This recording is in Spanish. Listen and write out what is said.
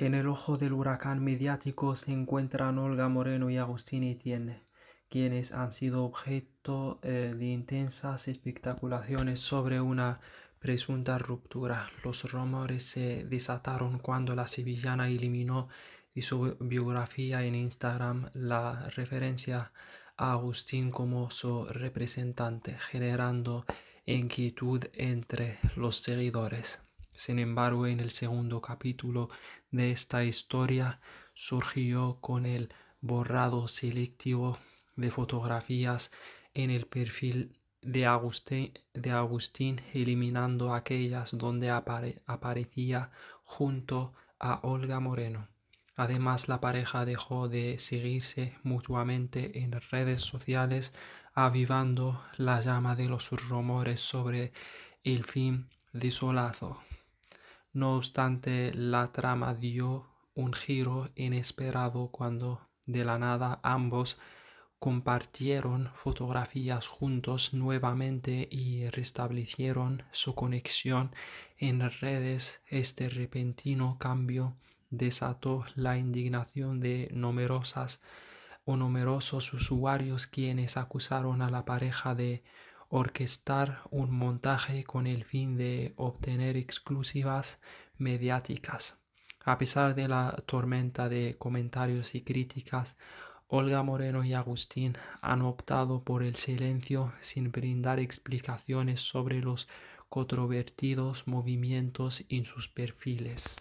En el ojo del huracán mediático se encuentran Olga Moreno y Agustín Etienne, quienes han sido objeto eh, de intensas espectaculaciones sobre una presunta ruptura. Los rumores se desataron cuando la sevillana eliminó de su biografía en Instagram la referencia a Agustín como su representante, generando inquietud entre los seguidores. Sin embargo, en el segundo capítulo de esta historia surgió con el borrado selectivo de fotografías en el perfil de Agustín, eliminando aquellas donde aparecía junto a Olga Moreno. Además, la pareja dejó de seguirse mutuamente en redes sociales, avivando la llama de los rumores sobre el fin de su lazo. No obstante, la trama dio un giro inesperado cuando de la nada ambos compartieron fotografías juntos nuevamente y restablecieron su conexión en redes. Este repentino cambio desató la indignación de numerosas o numerosos usuarios quienes acusaron a la pareja de orquestar un montaje con el fin de obtener exclusivas mediáticas. A pesar de la tormenta de comentarios y críticas, Olga Moreno y Agustín han optado por el silencio sin brindar explicaciones sobre los controvertidos movimientos en sus perfiles.